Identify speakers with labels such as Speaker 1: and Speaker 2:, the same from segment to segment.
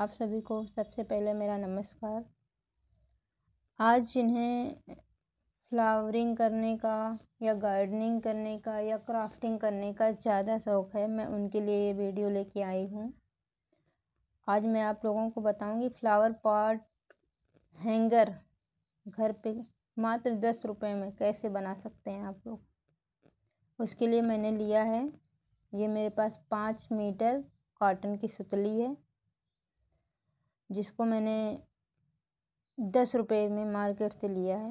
Speaker 1: आप सभी को सबसे पहले मेरा नमस्कार आज जिन्हें फ्लावरिंग करने का या गार्डनिंग करने का या क्राफ्टिंग करने का ज़्यादा शौक़ है मैं उनके लिए ये वीडियो लेके आई हूँ आज मैं आप लोगों को बताऊँगी फ्लावर पॉट हैंगर घर पे मात्र दस रुपए में कैसे बना सकते हैं आप लोग उसके लिए मैंने लिया है ये मेरे पास पाँच मीटर कॉटन की सुतली है जिसको मैंने दस रुपये में मार्केट से लिया है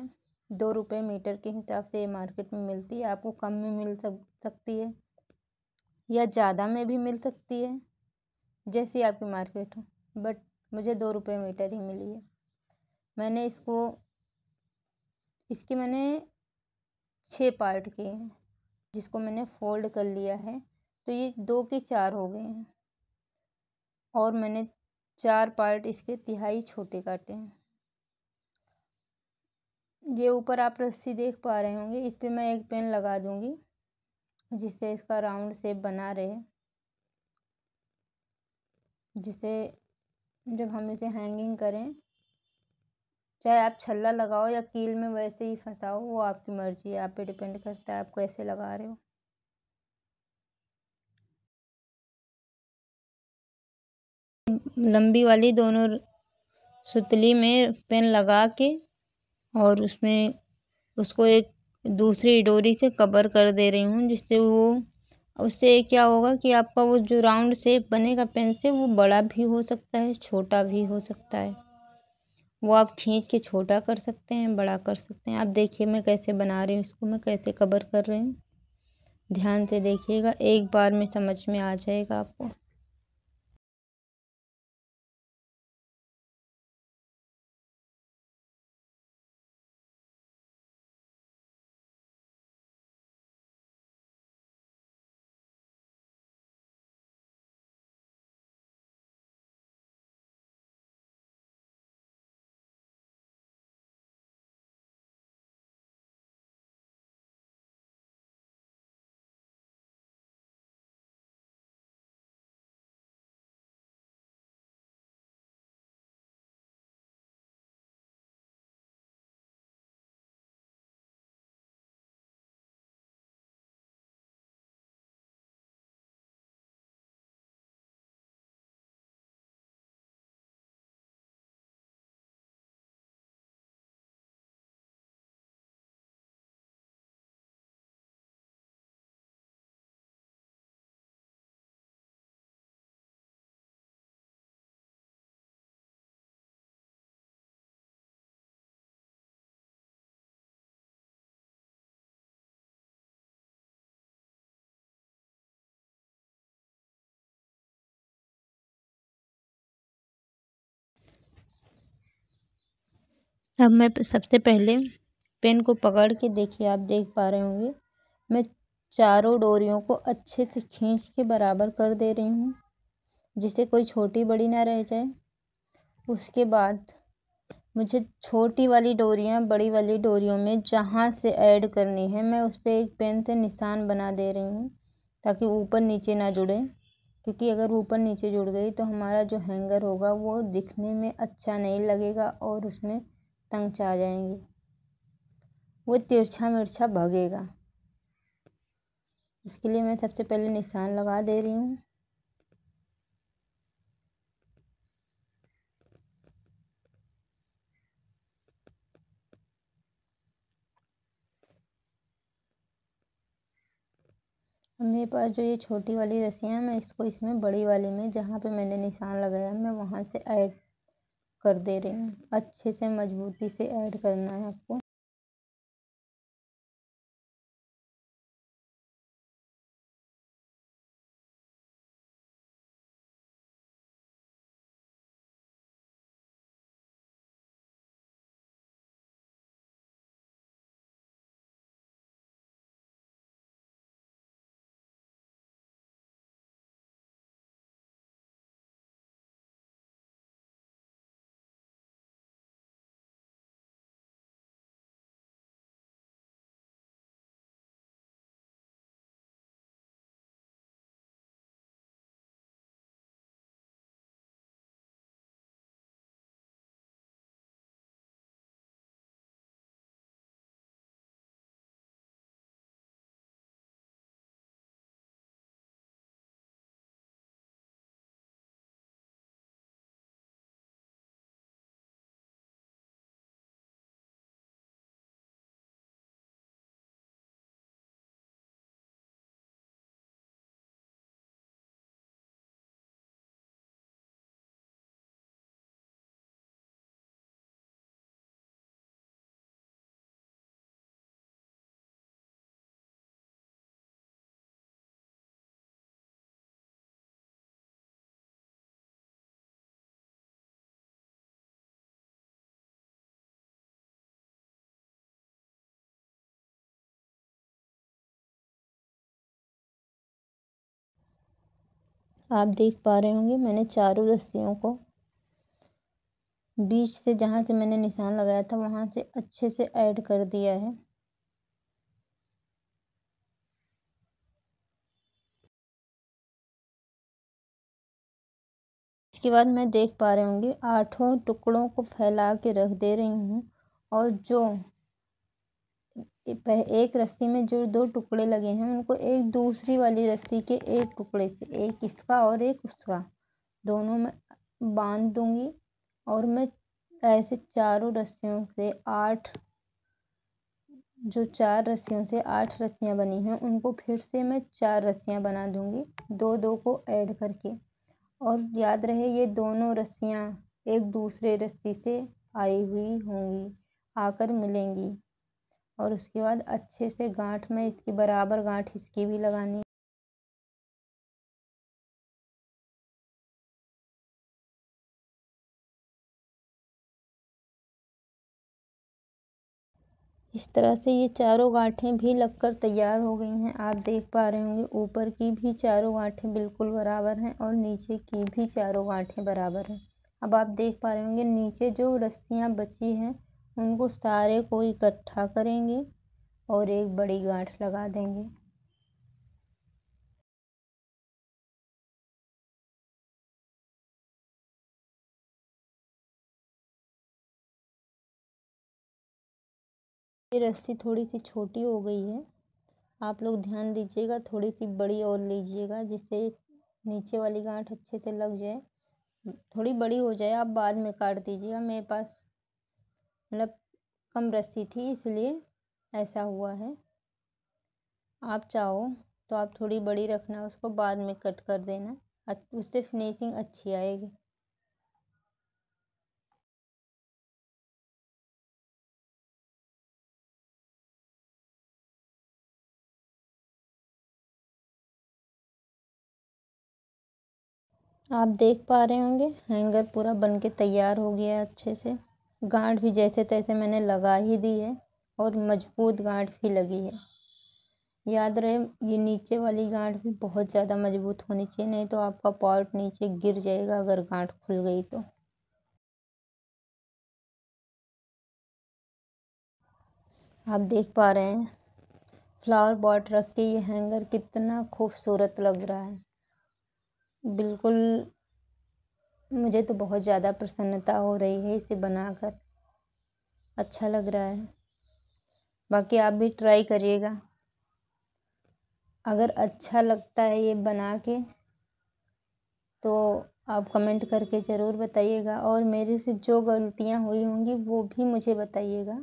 Speaker 1: दो रुपये मीटर के हिसाब से ये मार्केट में मिलती है आपको कम में मिल सक सकती है या ज़्यादा में भी मिल सकती है जैसी आपकी मार्केट हो बट मुझे दो रुपये मीटर ही मिली है मैंने इसको इसके मैंने छः पार्ट किए हैं जिसको मैंने फोल्ड कर लिया है तो ये दो के चार हो गए हैं और मैंने चार पार्ट इसके तिहाई छोटे काटे हैं ये ऊपर आप रस्सी देख पा रहे होंगे इस पर मैं एक पेन लगा दूंगी जिससे इसका राउंड शेप बना रहे जिसे जब हम इसे हैंगिंग करें चाहे आप छल्ला लगाओ या कील में वैसे ही फंसाओ वो आपकी मर्ज़ी है आप पे डिपेंड करता है आप कैसे लगा रहे हो लंबी वाली दोनों सुतली में पेन लगा के और उसमें उसको एक दूसरी डोरी से कवर कर दे रही हूँ जिससे वो उससे क्या होगा कि आपका वो जो राउंड शेप बनेगा पेन से वो बड़ा भी हो सकता है छोटा भी हो सकता है वो आप खींच के छोटा कर सकते हैं बड़ा कर सकते हैं आप देखिए मैं कैसे बना रही हूँ इसको मैं कैसे कवर कर रही हूँ ध्यान से देखिएगा एक बार में समझ में आ जाएगा आपको अब मैं सबसे पहले पेन को पकड़ के देखिए आप देख पा रहे होंगे मैं चारों डोरियों को अच्छे से खींच के बराबर कर दे रही हूँ जिससे कोई छोटी बड़ी ना रह जाए उसके बाद मुझे छोटी वाली डोरियाँ बड़ी वाली डोरियों में जहाँ से ऐड करनी है मैं उस पर एक पेन से निशान बना दे रही हूँ ताकि ऊपर नीचे ना जुड़े क्योंकि अगर ऊपर नीचे जुड़ गई तो हमारा जो हैंगर होगा वो दिखने में अच्छा नहीं लगेगा और उसमें तंग चाह जाएंगे वो तिरछा मिर्छा भगेगा इसके लिए मैं सबसे पहले निशान लगा दे रही हूँ मेरे पास जो ये छोटी वाली रस्सियाँ हैं मैं इसको इसमें बड़ी वाली में जहाँ पे मैंने निशान लगाया मैं वहाँ से ऐड कर दे रही हूँ अच्छे से मज़बूती से ऐड करना है आपको आप देख पा रहे होंगे मैंने चारों रस्सियों को बीच से जहाँ से मैंने निशान लगाया था वहाँ से अच्छे से ऐड कर दिया है
Speaker 2: इसके बाद मैं देख
Speaker 1: पा रहे होंगे आठों टुकड़ों को फैला के रख दे रही हूँ और जो एक रस्सी में जो दो टुकड़े लगे हैं उनको एक दूसरी वाली रस्सी के एक टुकड़े से एक इसका और एक उसका दोनों में बांध दूंगी और मैं ऐसे चारों रस्सियों से आठ जो चार रस्सियों से आठ रस्सियाँ बनी हैं उनको फिर से मैं चार रस्सियाँ बना दूंगी दो दो को ऐड करके और याद रहे ये दोनों रस्सियाँ एक दूसरे रस्सी से आई हुई होंगी आकर मिलेंगी और उसके बाद अच्छे से गाँठ में इसकी बराबर गाँठ इसकी भी लगानी है इस तरह से ये चारों गांठें भी लगकर तैयार हो गई हैं आप देख पा रहे होंगे ऊपर की भी चारों गांठें बिल्कुल बराबर हैं और नीचे की भी चारों गांठें बराबर हैं अब आप देख पा रहे होंगे नीचे जो रस्सियाँ बची हैं उनको सारे को इकट्ठा करेंगे और एक बड़ी गांठ लगा देंगे ये रस्सी थोड़ी सी छोटी हो गई है आप लोग ध्यान दीजिएगा थोड़ी सी बड़ी और लीजिएगा जिससे नीचे वाली गांठ अच्छे से लग जाए थोड़ी बड़ी हो जाए आप बाद में काट दीजिएगा मेरे पास मतलब कम रस्सी थी इसलिए ऐसा हुआ है आप चाहो तो आप थोड़ी बड़ी रखना उसको बाद में कट कर देना उससे फिनिशिंग अच्छी आएगी आप देख पा रहे होंगे हैंगर पूरा बन के तैयार हो गया है अच्छे से गांठ भी जैसे तैसे मैंने लगा ही दी है और मजबूत गांठ भी लगी है याद रहे ये नीचे वाली गांठ भी बहुत ज़्यादा मजबूत होनी चाहिए नहीं तो आपका पॉट नीचे गिर जाएगा अगर गांठ खुल गई तो आप देख पा रहे हैं फ्लावर पॉट रख के ये हैंगर कितना खूबसूरत लग रहा है बिल्कुल मुझे तो बहुत ज़्यादा प्रसन्नता हो रही है इसे बनाकर अच्छा लग रहा है बाकी आप भी ट्राई करिएगा अगर अच्छा लगता है ये बना के तो आप कमेंट करके ज़रूर बताइएगा और मेरे से जो गलतियाँ हुई होंगी वो भी मुझे बताइएगा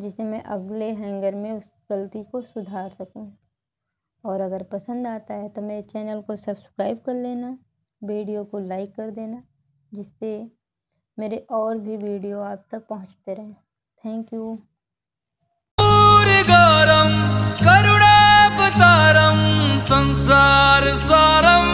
Speaker 1: जिसे मैं अगले हैंगर में उस गलती को सुधार सकूं और अगर पसंद आता है तो मेरे चैनल को सब्सक्राइब कर लेना वीडियो को लाइक कर देना जिससे मेरे और भी वीडियो आप तक पहुंचते रहें थैंक यू करुणा संसार सारम